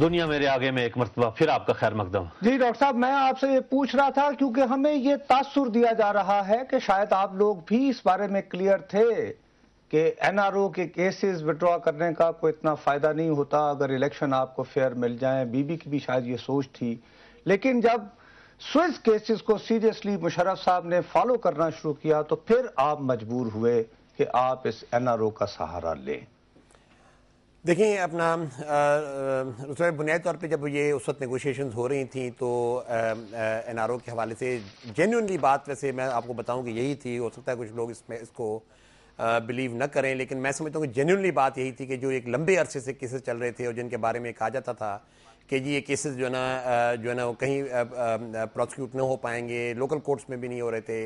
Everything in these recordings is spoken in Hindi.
दुनिया मेरे आगे में एक मरतबा फिर आपका खैर मकदम जी डॉक्टर साहब मैं आपसे ये पूछ रहा था क्योंकि हमें ये तासुर दिया जा रहा है कि शायद आप लोग भी इस बारे में क्लियर थे कि एनआरओ के केसेस विड्रॉ करने का कोई इतना फ़ायदा नहीं होता अगर इलेक्शन आपको फेयर मिल जाए बीबी की भी शायद ये सोच थी लेकिन जब स्विस केसेस को सीरियसली मुशरफ साहब ने फॉलो करना शुरू किया तो फिर आप मजबूर हुए कि आप इस एनआरओ का सहारा लें देखें अपना रसोई बुनियादी तौर पे जब ये उस वक्त नेगोशिएशन हो रही थी तो एन आर ओ के हवाले से जेन्यनली बात वैसे मैं आपको बताऊँ कि यही थी हो सकता है कुछ लोग इसमें इसको बिलीव न करें लेकिन मैं समझता हूँ कि जेन्यनली बात यही थी कि जो एक लंबे अरसे से केसेस चल रहे थे और जिनके बारे में कहा जाता था कि जी ये केसेस जो है ना जो है ना वो कहीं प्रोसिक्यूट न हो पाएंगे लोकल कोर्ट्स में भी नहीं हो रहे थे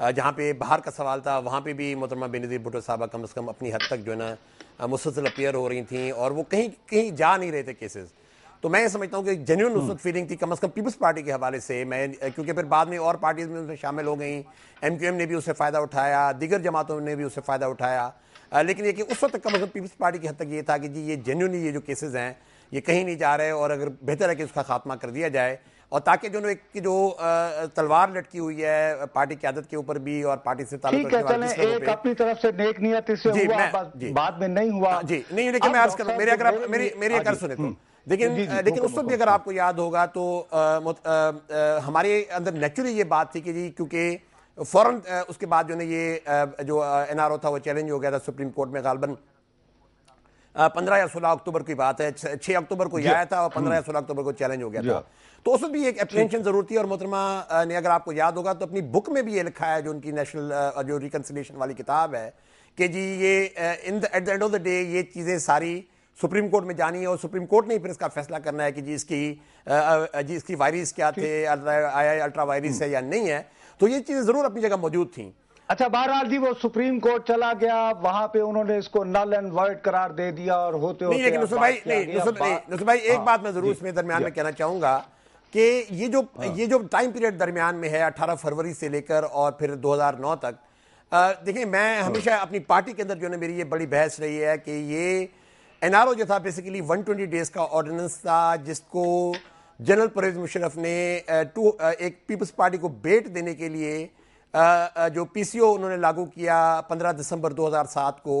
जहाँ पे बाहर का सवाल था वहाँ पे भी मोहतरमा बेनज़ीर भुटो साहबा कम अज़ कम अपनी हद तक जो है ना मुसलसल अपेयर हो रही थी और वो कहीं कहीं जा नहीं रहे थे केसेस तो मैं समझता हूँ कि जेन्यून उस हम्म। वक्त फीलिंग थी कम अज़ कम पीपल्स पार्टी के हवाले से मैं क्योंकि फिर बाद में और पार्टीज़ में उसमें शामिल हो गई एम क्यू एम ने भी उससे फ़ायदा उठाया दीगर जमातों ने भी उससे फ़ायदा उठाया लेकिन ये कि उस वक्त कम अज़ कम पीपल्स पार्टी की हद तक ये था कि जी ये जेन्यूनली ये जो केसेज़ हैं ये कहीं नहीं जा रहे और अगर बेहतर है कि उसका खात्मा कर दिया जाए और ताकि जो एक की जो तलवार लटकी हुई है पार्टी की आदत के ऊपर भी और पार्टी से ठीक है चले एक अपनी तरफ से नेक नियत इससे हुआ बाद में नहीं हुआ हाँ, जी नहीं लेकिन मैं अर्ज कर रहा हूँ मेरे अगर आप मेरी मेरी एक हाँ सुने तो हम्म। लेकिन लेकिन उस वक्त भी अगर आपको याद होगा तो हमारे अंदर नेचुरली ये बात थी कि जी क्योंकि फौरन उसके बाद जो है ये जो एनआरओ था वो चैलेंज हो गया था सुप्रीम कोर्ट में गालबन पंद्रह या सोलह अक्टूबर की बात है छह अक्टूबर को यह आया था और पंद्रह या हम्म। सोलह अक्टूबर को चैलेंज हो गया था तो उसमें भी एक अप्रेंशन जरूर थी और मोहतरमा ने अगर आपको याद होगा तो अपनी बुक में भी ये लिखा है जो उनकी नेशनल जो रिकनसिलेशन वाली किताब है कि जी ये in the at the end of the day ये चीज़ें सारी सुप्रीम कोर्ट में जानी है और सुप्रीम कोर्ट ने फिर इसका फैसला करना है कि जी इसकी जी इसकी वायरस क्या थे आया अल्ट्रा वायरस है या नहीं है तो ये चीज़ें ज़रूर अपनी जगह मौजूद थी अच्छा बहरहाल जी वो सुप्रीम कोर्ट चला गया वहां पे उन्होंने इसको नल एंड वर्ड करार दे दिया और होते होते नहीं नहीं, नहीं, नहीं नहीं, एक हाँ। बात मैं जरूर इसमें दरमियान में कहना चाहूंगा कि ये जो हाँ। ये जो टाइम पीरियड दरमियान में है 18 फरवरी से लेकर और फिर 2009 तक देखिए मैं हाँ। हमेशा अपनी पार्टी के अंदर जो है मेरी ये बड़ी बहस रही है कि ये ओ जो था बेसिकली 120 डेज का ऑर्डिनेंस था जिसको जनरल परवेज मुशरफ ने टू एक पीपल्स पार्टी को बेट देने के लिए जो पीसीओ उन्होंने लागू किया 15 दिसंबर 2007 को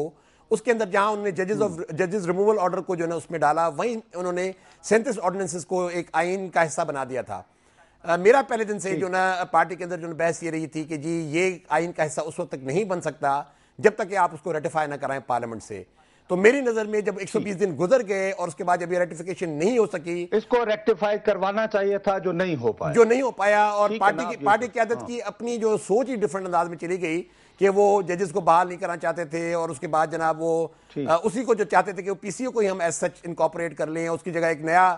उसके अंदर जहां उन्होंने जजेस ऑफ जजेस रिमूवल ऑर्डर को जो है ना उसमें डाला वहीं उन्होंने सैंतीस ऑर्डिनेंसेस को एक आइन का हिस्सा बना दिया था आ, मेरा पहले दिन से जो ना पार्टी के अंदर जो बहस ये रही थी कि जी ये आइन का हिस्सा उस वक्त तक नहीं बन सकता जब तक कि आप उसको रेटिफाई ना कराएं पार्लियामेंट से तो मेरी नजर में जब 120 दिन गुजर गए और उसके बाद जब ये रेटिफिकेशन नहीं हो सकी इसको रेक्टिफाई करवाना चाहिए था जो नहीं हो पाया जो नहीं हो पाया और पार्टी की पार्टी की आदत हाँ। की अपनी जो सोच ही डिफरेंट अंदाज में चली गई कि वो जजेस को बहाल नहीं करना चाहते थे और उसके बाद जनाब वो आ, उसी को जो चाहते थे कि वो पीसीओ को ही हम एज सच इनकॉपरेट कर लें उसकी जगह एक नया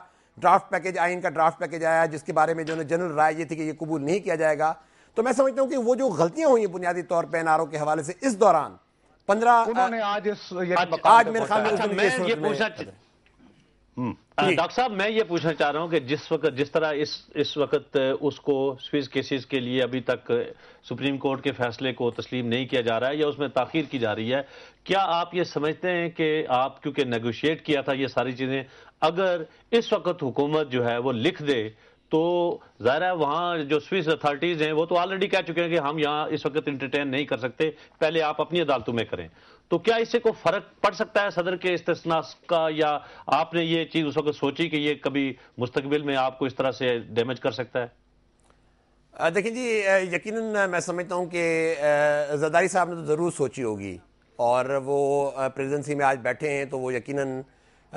ड्राफ्ट पैकेज आइन का ड्राफ्ट पैकेज आया जिसके बारे में जो जनरल राय ये थी कि ये कबूल नहीं किया जाएगा तो मैं समझता हूँ कि वो जो गलतियां हुई बुनियादी तौर पर एन के हवाले से इस दौरान पंद्रह अच्छा, हम्म, डॉक्टर साहब मैं ये पूछना चाह रहा हूँ कि जिस वक्त जिस तरह इस इस वक्त उसको स्विस केसेस के लिए अभी तक सुप्रीम कोर्ट के फैसले को तस्लीम नहीं किया जा रहा है या उसमें ताखिर की जा रही है क्या आप ये समझते हैं कि आप क्योंकि नेगोशिएट किया था ये सारी चीज़ें अगर इस वक्त हुकूमत जो है वो लिख दे तो ज़ाहिर है वहाँ जो स्विस अथॉरिटीज़ हैं वो तो ऑलरेडी कह चुके हैं कि हम यहाँ इस वक्त इंटरटेन नहीं कर सकते पहले आप अपनी अदालतों में करें तो क्या इससे कोई फ़र्क पड़ सकता है सदर के इस्तना का या आपने ये चीज़ उस वक्त सोची कि ये कभी मुस्तबिल में आपको इस तरह से डैमेज कर सकता है देखिए जी यकीनन मैं समझता हूँ कि जदारी साहब ने तो ज़रूर सोची होगी और वो प्रेजेंसी में आज बैठे हैं तो वो यकीनन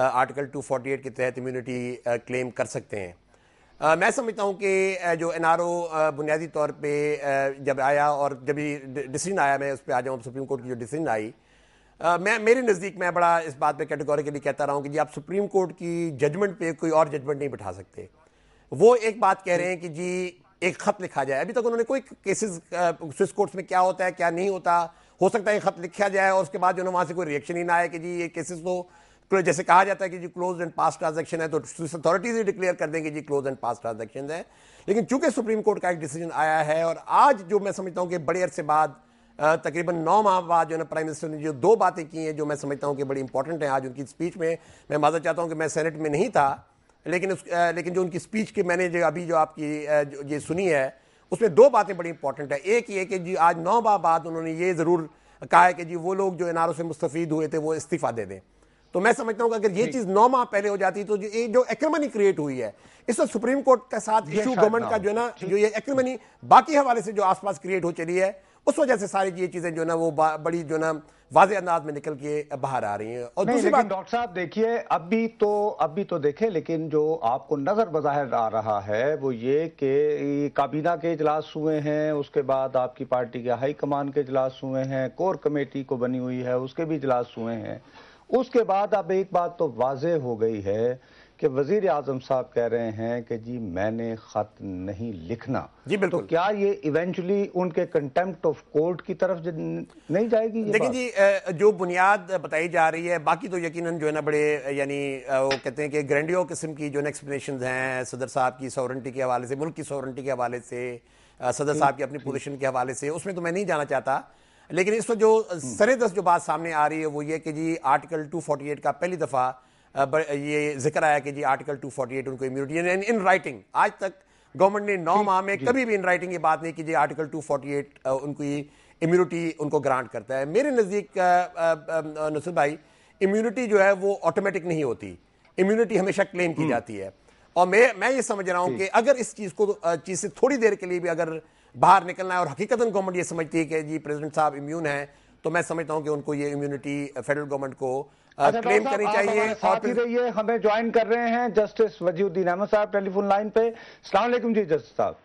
आर्टिकल 248 के तहत इम्यूनिटी क्लेम कर सकते हैं आ, मैं समझता हूं कि जो एन आर ओ बुनियादी तौर पे जब आया और जब ही डिसीजन आया मैं उस पर आ जाऊँ सुप्रीम कोर्ट की जो डिसीजन आई आ, मैं मेरे नज़दीक मैं बड़ा इस बात पे कैटेगोरिकली कहता रहा हूँ कि जी आप सुप्रीम कोर्ट की जजमेंट पे कोई और जजमेंट नहीं बिठा सकते वो एक बात कह रहे हैं कि जी एक ख़त लिखा जाए अभी तक उन्होंने कोई केसेस स्विस कोर्ट्स में क्या होता है क्या नहीं होता हो सकता है खत लिखा जाए और उसके बाद जो है वहाँ से कोई रिएक्शन ही ना आए कि जी ये केसेस तो जैसे कहा जाता है कि जी क्लोज एंड पास ट्रांजेक्शन है तो स्विस अथॉरिटीज ही डिक्लेयर कर देंगे जी क्लोज एंड पास ट्रांजेक्शन है लेकिन चूंकि सुप्रीम कोर्ट का एक डिसीजन आया है और आज जो मैं समझता हूँ कि बड़े अरसे बाद तकरीबन नौ माह बाद जो है प्राइम मिनिस्टर ने जो दो बातें की हैं जो मैं समझता हूँ कि बड़ी इंपॉर्टेंट है आज उनकी स्पीच में मैं मादा चाहता हूँ कि मैं सेनेट में नहीं था लेकिन उस लेकिन जो उनकी स्पीच के मैंने जो अभी जो आपकी ये सुनी है उसमें दो बातें बड़ी इंपॉर्टेंट है एक ये कि जी आज नौ माह बाद उन्होंने ये ज़रूर कहा है कि जी वो लोग जो एन से मुस्तफ़ हुए थे वो इस्तीफ़ा दे दें तो मैं समझता हूँ अगर ये चीज नौ माह पहले हो जाती तो ये जो एक्रमनी क्रिएट हुई है इससे सुप्रीम कोर्ट के साथ इशू गवर्नमेंट का जो है ना जो ये एक्रमनी बाकी हवाले से जो आसपास क्रिएट हो चली है उस वजह से सारी ये चीजें जो ना वो बड़ी जो ना वाजे अंदाज में निकल के बाहर आ रही है और दूसरी बात डॉक्टर साहब देखिए अब भी तो अब भी तो देखे लेकिन जो आपको नजर बजाहिर आ रहा है वो ये कि काबीना के इजलास हुए हैं उसके बाद आपकी पार्टी के हाईकमान के इजलास हुए हैं कोर कमेटी को बनी हुई है उसके भी इजलास हुए हैं उसके बाद अब एक बात तो वाज हो गई है कि वजीर आजम साहब कह रहे हैं कि जी मैंने खत नहीं लिखना जी तो बिल्कुल तो क्या ये इवेंचुअली उनके कंटेम्प्ट ऑफ कोर्ट की तरफ नहीं जाएगी देखिए जी जो बुनियाद बताई जा रही है बाकी तो यकीनन जो है ना बड़े यानी वो कहते हैं कि ग्रैंडियो किस्म की जो एक्सप्लेनेशन हैं सदर साहब की सॉवरेंटी के हवाले से मुल्क की सॉवरेंटी के हवाले से सदर साहब की अपनी पोजिशन के हवाले से उसमें तो मैं नहीं जाना चाहता लेकिन इस वक्त जो सरेदस जो बात सामने आ रही है वो ये कि जी आर्टिकल 248 का पहली दफ़ा ये जिक्र आया कि जी आर्टिकल 248 उनको इम्यूनिटी इन राइटिंग आज तक गवर्नमेंट ने नौ माह में कभी भी इन राइटिंग ये बात नहीं की जी आर्टिकल 248 उनकी इम्यूनिटी उनको ग्रांट करता है मेरे नज़दीक नसर भाई इम्यूनिटी जो है वो ऑटोमेटिक नहीं होती इम्यूनिटी हमेशा क्लेम की हम्म। जाती है और मैं मैं ये समझ रहा हूँ कि अगर इस चीज़ को चीज़ से थोड़ी देर के लिए भी अगर बाहर निकलना है और हकीकतन गवर्नमेंट ये समझती है कि जी प्रेसिडेंट साहब इम्यून है तो मैं समझता हूँ कि उनको ये इम्यूनिटी फेडरल गवर्नमेंट को uh, अच्छा, क्लेम करनी चाहिए साथ ही रहिए हमें ज्वाइन कर रहे हैं जस्टिस वजीउद्दीन अहमद साहब टेलीफोन लाइन पे सलाम जी जस्टिस साहब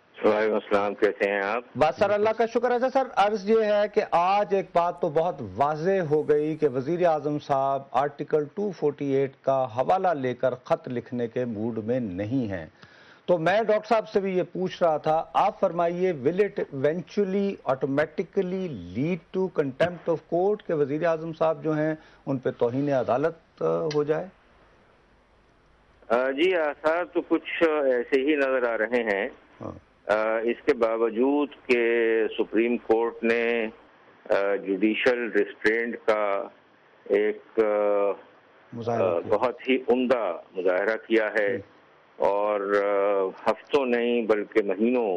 कैसे हैं आप बात सर अल्लाह का शुक्र है सर, अच्छा सर अर्ज ये है कि आज एक बात तो बहुत वाजे हो गई कि वजीर आजम साहब आर्टिकल 248 का हवाला लेकर खत लिखने के मूड में नहीं है तो मैं डॉक्टर साहब से भी ये पूछ रहा था आप फरमाइए will it eventually automatically lead to contempt of court के वजीर आजम साहब जो हैं उन पर तोहन अदालत हो जाए जी आसार तो कुछ ऐसे ही नजर आ रहे हैं हाँ। इसके बावजूद के सुप्रीम कोर्ट ने जुडिशल रिस्ट्रेंट का एक बहुत ही उम्दा मुजाहरा किया है और हफ्तों नहीं बल्कि महीनों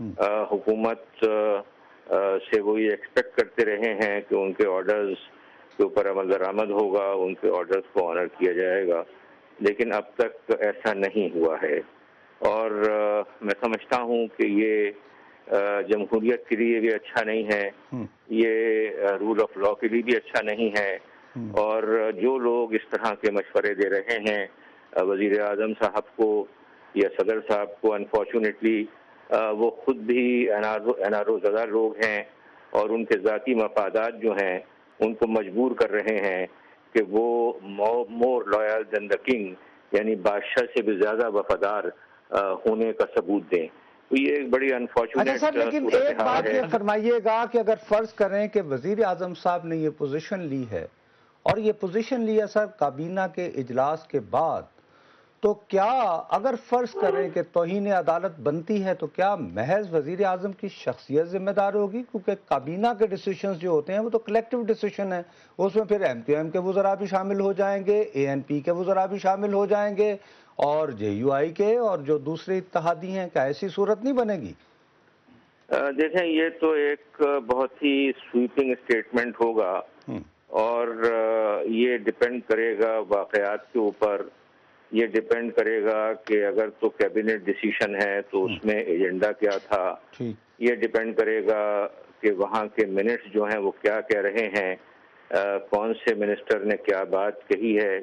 हम्म। हुकूमत से वो ये एक्सपेक्ट करते रहे हैं कि उनके ऑर्डर्स के ऊपर अमल दरामद होगा उनके ऑर्डर्स को ऑनर किया जाएगा लेकिन अब तक तो ऐसा नहीं हुआ है और मैं समझता हूँ कि ये जमहूरियत के लिए भी अच्छा नहीं है हम्म। ये रूल ऑफ लॉ के लिए भी अच्छा नहीं है हम्म। और जो लोग इस तरह के मशवरे दे रहे हैं वजीर अजम साहब को या सदर साहब को अनफॉर्चुनेटली वो ख़ुद भी अनारो ज़दा लोग हैं और उनके ज़ाती मफादात जो हैं उनको मजबूर कर रहे हैं कि वो more loyal than the king यानी बादशाह से भी ज़्यादा वफादार होने का सबूत दें तो ये एक बड़ी अनफॉर्चुनेट अच्छा लेकिन एक बात ये फरमाइएगा कि अगर फ़र्ज़ करें कि वज़ी आजम साहब ने ये पोजिशन ली है और ये पोजिशन लिया सर काबीना के इजलास के बाद तो क्या अगर फर्ज करें कि तोहन अदालत बनती है तो क्या महज वजीर आजम की शख्सियत जिम्मेदार होगी क्योंकि काबीना के डिसीशन जो होते हैं वो तो कलेक्टिव डिसीशन है उसमें फिर एम क्यू एम के वजरा भी शामिल हो जाएंगे ए एन पी के वजरा भी शामिल हो जाएंगे और जे यू आई के और जो दूसरे इतिहादी हैं क्या ऐसी सूरत नहीं बनेगी देखें ये तो एक बहुत ही स्वीपिंग स्टेटमेंट होगा हम्म। और ये डिपेंड करेगा वाकयात के ऊपर ये डिपेंड करेगा कि अगर तो कैबिनेट डिसीशन है तो हम्म। उसमें एजेंडा क्या था ये डिपेंड करेगा कि वहाँ के मिनट्स जो हैं वो क्या कह रहे हैं आ, कौन से मिनिस्टर ने क्या बात कही है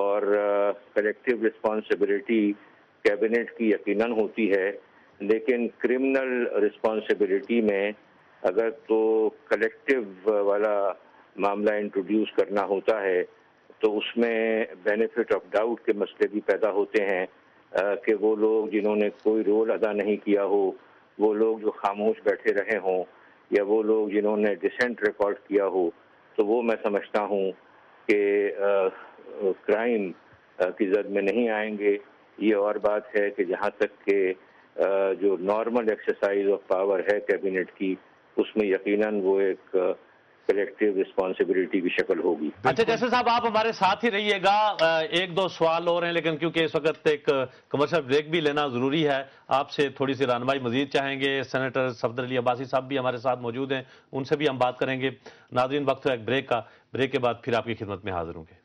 और कलेक्टिव रिस्पॉन्सिबिलिटी कैबिनेट की यकीनन होती है लेकिन क्रिमिनल रिस्पॉन्सिबिलिटी में अगर तो कलेक्टिव वाला मामला इंट्रोड्यूस करना होता है तो उसमें बेनिफिट ऑफ डाउट के मसले भी पैदा होते हैं कि वो लोग जिन्होंने कोई रोल अदा नहीं किया हो वो लोग जो खामोश बैठे रहे हों या वो लोग जिन्होंने डिसेंट रिकॉर्ड किया हो तो वो मैं समझता हूँ कि क्राइम की जद में नहीं आएंगे ये और बात है कि जहाँ तक के जो नॉर्मल एक्सरसाइज ऑफ पावर है कैबिनेट की उसमें यकीनन वो एक कलेक्टिव रिस्पॉन्सिबिलिटी की शक्ल होगी अच्छा जैसे साहब आप हमारे साथ ही रहिएगा एक दो सवाल और हैं लेकिन क्योंकि इस वक्त एक कमर्शियल ब्रेक भी लेना जरूरी है आपसे थोड़ी सी रहनमाई मजीद चाहेंगे सेनेटर सफदर अली अब्बासी साहब भी हमारे साथ मौजूद हैं उनसे भी हम बात करेंगे नाजरीन वक्त है एक ब्रेक का ब्रेक के बाद फिर आपकी खिदमत में हाजिर होंगे